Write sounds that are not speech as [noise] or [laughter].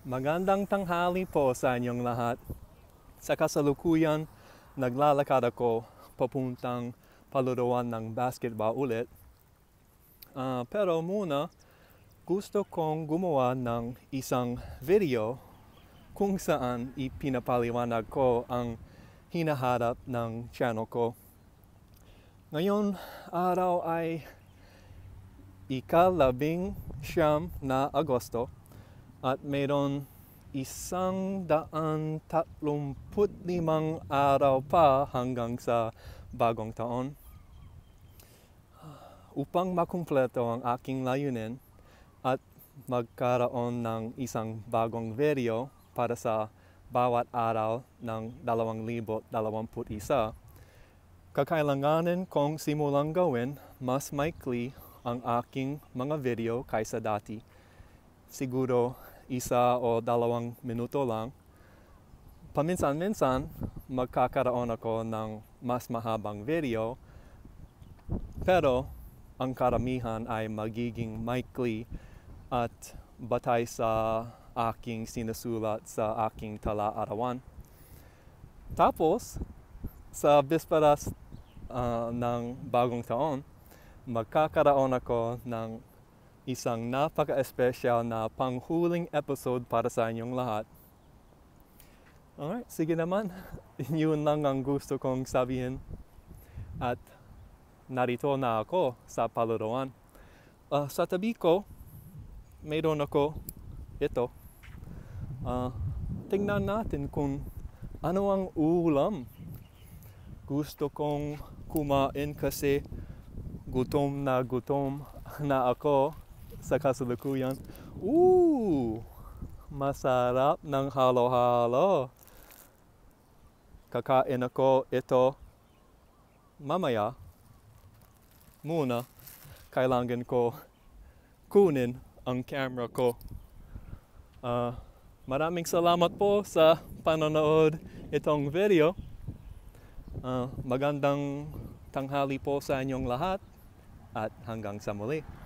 Magandang tanghali po sa inyong lahat. Sa kasalukuyan, naglalakad ako papuntang paluruan ng basketball ulit. Uh, pero muna, gusto kong gumawa ng isang video kung saan ipinapaliwanag ko ang hinaharap ng channel ko. Ngayon, araw ay ikalabing siyam na Agosto at mayroon isang daan tatlumput limang araw pa hanggang sa bagong taon. Upang makumpleto ang aking layunin at magkaroon ng isang bagong video para sa bawat araw ng 2021, kakailanganin kong simulang gawin mas maikli ang aking mga video kaysa dati. Siguro isa o dalawang minuto lang, paminsan-minsan magkakaroon ako ng mas mahabang video, pero ang karamihan ay magiging maikli at batay sa aking sinusulat sa aking tala-arawan. Tapos, sa bisperas uh, ng bagong taon, magkakaroon ako ng isang napaka-espesyal na panghuling episode para sa inyong lahat. Alright, sige naman. [laughs] Yun lang ang gusto kong sabihin. At narito na ako sa paluruan. Uh, ah, sa tabi ko, mayroon ako ito. Uh, tingnan natin kung ano ang ulam. Gusto kong kumain kasi gutom na gutom [laughs] na ako sa kasalukuyan. Ooh! Masarap ng halo-halo. Kakain ako ito mamaya. Muna, kailangan ko kunin ang camera ko. Uh, maraming salamat po sa panonood itong video. Uh, magandang tanghali po sa inyong lahat at hanggang sa muli.